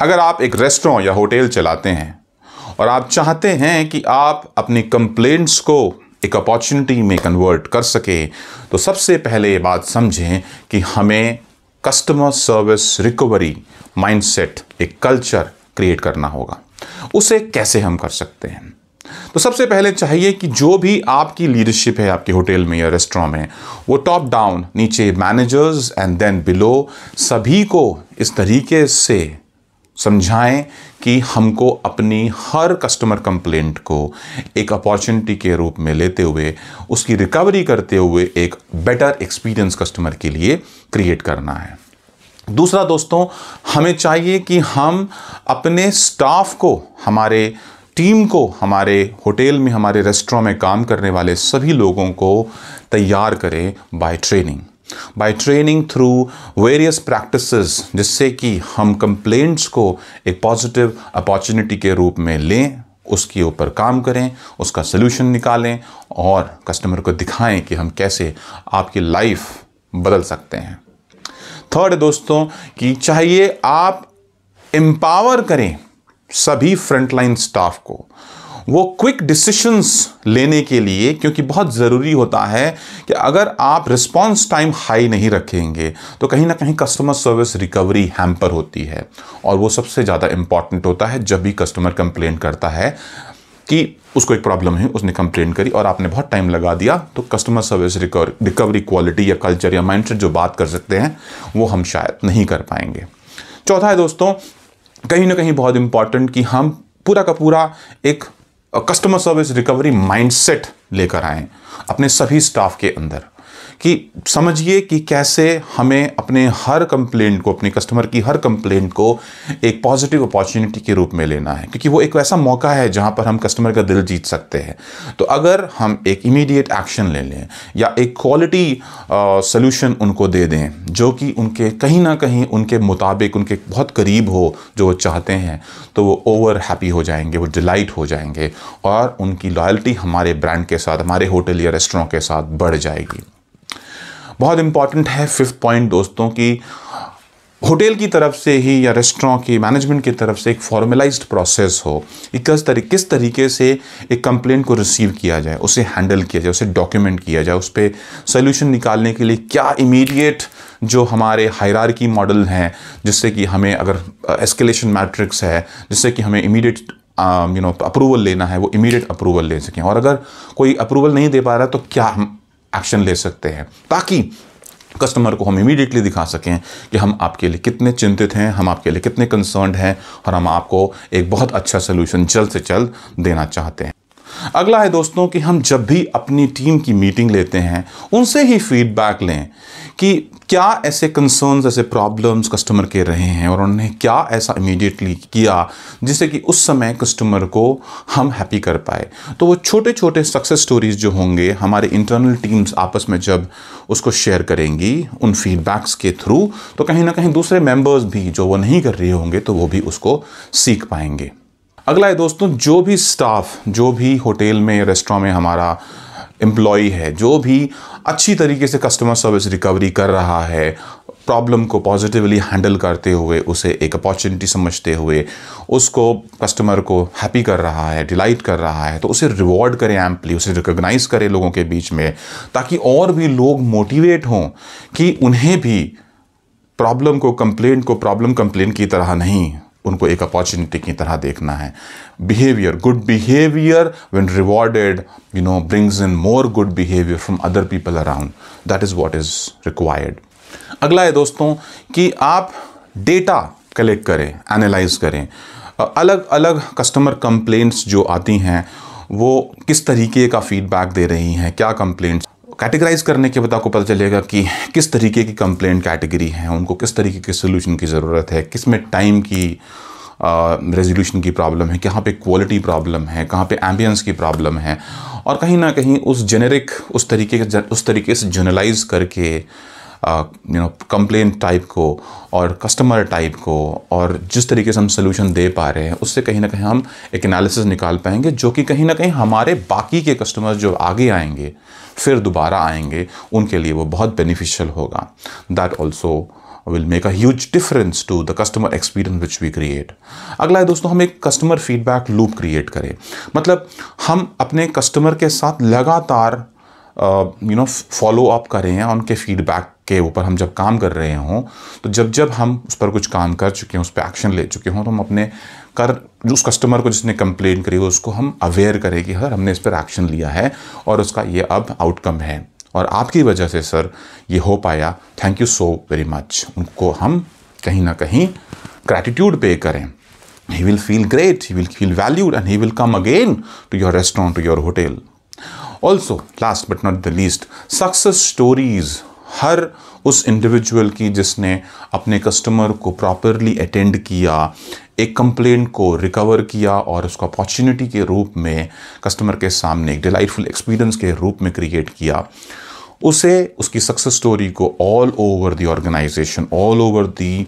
अगर आप एक रेस्टोरेंट या होटल चलाते हैं और आप चाहते हैं कि आप अपनी कंप्लेंट्स को एक अपॉर्चुनिटी में कन्वर्ट कर सके तो सबसे पहले ये बात समझें कि हमें कस्टमर सर्विस रिकवरी माइंडसेट एक कल्चर क्रिएट करना होगा उसे कैसे हम कर सकते हैं तो सबसे पहले चाहिए कि जो भी आपकी लीडरशिप है आपके होटल में या रेस्टोरेंट में वो टॉप डाउन नीचे मैनेजर्स एंड देन बिलो सभी को इस तरीके से समझाएं कि हमको अपनी हर कस्टमर कंप्लेंट को एक अपॉर्चुनिटी के रूप में लेते हुए उसकी रिकवरी करते हुए एक बेटर एक्सपीरियंस कस्टमर के लिए क्रिएट करना है दूसरा दोस्तों हमें चाहिए कि हम अपने स्टाफ को हमारे टीम को हमारे होटल में हमारे रेस्टोरेंट में काम करने वाले सभी लोगों को तैयार करें by training by training through various practice जिससे कि हम कंप्लेंट्स को एक पॉजिटिव अपॉर्चुनिटी के रूप में लें उसके ऊपर काम करें उसका सोल्यूशन निकालें और कस्टमर को दिखाएं कि हम कैसे आपकी लाइफ बदल सकते हैं थर्ड दोस्तों कि चाहिए आप एम्पावर करें सभी फ्रंटलाइन स्टाफ को वो क्विक डिसीशंस लेने के लिए क्योंकि बहुत ज़रूरी होता है कि अगर आप रिस्पांस टाइम हाई नहीं रखेंगे तो कहीं ना कहीं कस्टमर सर्विस रिकवरी हैम्पर होती है और वो सबसे ज़्यादा इम्पॉर्टेंट होता है जब भी कस्टमर कंप्लेन करता है कि उसको एक प्रॉब्लम है उसने कंप्लेन करी और आपने बहुत टाइम लगा दिया तो कस्टमर सर्विस रिकवरी क्वालिटी या कल्चर या माइंडसेट जो बात कर सकते हैं वो हम शायद नहीं कर पाएंगे चौथा है दोस्तों कहीं ना कहीं बहुत इंपॉर्टेंट कि हम पूरा का पूरा एक कस्टमर सर्विस रिकवरी माइंडसेट लेकर आएँ अपने सभी स्टाफ के अंदर कि समझिए कि कैसे हमें अपने हर कंप्लेंट को अपने कस्टमर की हर कंप्लेंट को एक पॉजिटिव अपॉर्चुनिटी के रूप में लेना है क्योंकि वो एक वैसा मौका है जहाँ पर हम कस्टमर का दिल जीत सकते हैं तो अगर हम एक इमीडिएट एक्शन ले लें या एक क्वालिटी सोल्यूशन उनको दे दें जो कि उनके कहीं ना कहीं उनके मुताबिक उनके बहुत करीब हो जो वो चाहते हैं तो वो ओवर हैप्पी हो जाएंगे वो डिलाइट हो जाएंगे और उनकी लॉयल्टी हमारे ब्रांड के साथ हमारे होटल या रेस्टोरेंट के साथ बढ़ जाएगी बहुत इंपॉर्टेंट है फिफ्थ पॉइंट दोस्तों कि होटल की तरफ से ही या रेस्टोरों की मैनेजमेंट की तरफ से एक फॉर्मलाइज्ड प्रोसेस हो कि किस तरीके किस तरीके से एक कंप्लेंट को रिसीव किया जाए उसे हैंडल किया जाए उसे डॉक्यूमेंट किया जाए उस पर सोल्यूशन निकालने के लिए क्या इमीडिएट जो हमारे हायरार्की मॉडल हैं जिससे कि हमें अगर एस्केलेशन मैट्रिक्स है जिससे कि हमें इमीडिएट यू नो अप्रूवल लेना है वो इमीडिएट अप्रूवल ले सकें और अगर कोई अप्रूवल नहीं दे पा रहा तो क्या हम एक्शन ले सकते हैं ताकि कस्टमर को हम इमीडिएटली दिखा सकें कि हम आपके लिए कितने चिंतित हैं हम आपके लिए कितने कंसर्न हैं और हम आपको एक बहुत अच्छा सोल्यूशन जल्द से जल्द देना चाहते हैं अगला है दोस्तों कि हम जब भी अपनी टीम की मीटिंग लेते हैं उनसे ही फीडबैक लें कि क्या ऐसे कंसर्न्स ऐसे प्रॉब्लम्स कस्टमर के रहे हैं और उन्होंने क्या ऐसा इमीडिएटली किया जिससे कि उस समय कस्टमर को हम हैप्पी कर पाए तो वो छोटे छोटे सक्सेस स्टोरीज जो होंगे हमारे इंटरनल टीम्स आपस में जब उसको शेयर करेंगी उन फीडबैक्स के थ्रू तो कहीं ना कहीं दूसरे मेंबर्स भी जो वो नहीं कर रहे होंगे तो वो भी उसको सीख पाएंगे अगला है दोस्तों जो भी स्टाफ जो भी होटल में रेस्टोरेंट में हमारा एम्प्लॉय है जो भी अच्छी तरीके से कस्टमर सर्विस रिकवरी कर रहा है प्रॉब्लम को पॉजिटिवली हैंडल करते हुए उसे एक अपॉर्चुनिटी समझते हुए उसको कस्टमर को हैप्पी कर रहा है डिलाइट कर रहा है तो उसे रिवॉर्ड करें एम्पली उसे रिकॉग्नाइज करें लोगों के बीच में ताकि और भी लोग मोटिवेट हों कि उन्हें भी प्रॉब्लम को कंप्लेंट को प्रॉब्लम कंप्लेंट की तरह नहीं उनको एक अपॉर्चुनिटी की तरह देखना है behaviour good behaviour when rewarded you know brings in more good behaviour from other people around that is what is required अगला है दोस्तों कि आप डेटा कलेक्ट करें एनालाइज करें अलग अलग कस्टमर कंप्लेंट्स जो आती हैं वो किस तरीके का फीडबैक दे रही हैं क्या कंप्लेंट्स कैटेगराइज करने के बाद आपको पता चलेगा कि किस तरीके की कंप्लेंट कैटेगरी है उनको किस तरीके के सोल्यूशन की ज़रूरत है किस में टाइम की रेजोल्यूशन की प्रॉब्लम है कहाँ पे क्वालिटी प्रॉब्लम है कहाँ पे एम्बियंस की प्रॉब्लम है और कहीं ना कहीं उस जेनेरिक उस तरीके उस तरीके से जनरलाइज करके यू नो कंप्लेन टाइप को और कस्टमर टाइप को और जिस तरीके से हम सोल्यूशन दे पा रहे हैं उससे कहीं ना कहीं हम एक एनालिसिस निकाल पाएंगे जो कि कहीं ना कहीं हमारे बाकी के कस्टमर जो आगे आएंगे फिर दोबारा आएंगे उनके लिए वो बहुत बेनिफिशियल होगा that also will make a huge difference to the customer experience which we create अगला है दोस्तों हम एक कस्टमर फीडबैक लूप क्रिएट करें मतलब हम अपने कस्टमर के साथ लगातार यू नो फॉलो अप करें उनके फीडबैक के ऊपर हम जब काम कर रहे हों तो जब जब हम उस पर कुछ काम कर चुके हों उस पर एक्शन ले चुके हों तो हम अपने कर जो उस कस्टमर को जिसने कंप्लेन करी हो उसको हम अवेयर करें कि सर हमने इस पर एक्शन लिया है और उसका ये अब आउटकम है और आपकी वजह से सर ये हो पाया thank you so very much उनको हम कहीं ना कहीं ग्रैटिट्यूड पे करें he will feel great he will feel valued and he will come again to your restaurant to your hotel also last but not the least success stories हर उस individual की जिसने अपने कस्टमर को प्रॉपरली अटेंड किया एक complaint को recover किया और उसको अपॉर्चुनिटी के रूप में कस्टमर के सामने एक डिलाइटफुल एक्सपीरियंस के रूप में क्रिएट किया उसे उसकी सक्सेस स्टोरी को all over the organisation all over the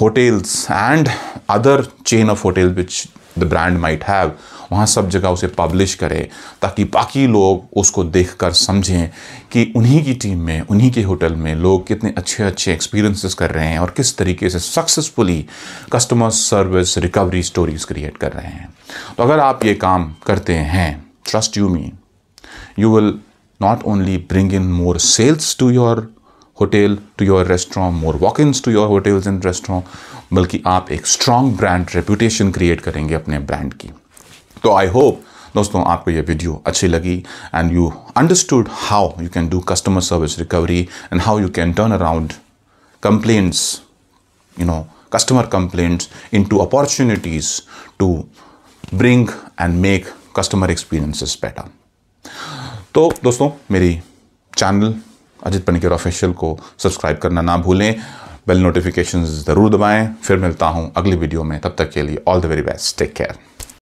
hotels and other chain of hotel which the brand might have वहाँ सब जगह उसे पब्लिश करें ताकि बाकी लोग उसको देखकर समझें कि उन्हीं की टीम में उन्हीं के होटल में लोग कितने अच्छे अच्छे एक्सपीरियंसेस कर रहे हैं और किस तरीके से successfully customer service recovery stories create कर रहे हैं तो अगर आप ये काम करते हैं trust you me you will not only bring in more sales to your hotel to your restaurant more walk ins to your hotels and restaurant बल्कि आप एक स्ट्रॉन्ग ब्रांड रेपूटेशन क्रिएट करेंगे अपने ब्रांड की तो आई होप दोस्तों आपको ये वीडियो अच्छी लगी and you understood how you can do customer service recovery and how you can turn around complaints you know customer complaints into opportunities to bring and make customer experiences better तो दोस्तों मेरी channel Ajit Panicker official को subscribe करना ना भूलें bell notification ज़रूर दबाएं फिर मिलता हूँ अगली वीडियो में तब तक के लिए all the very best take care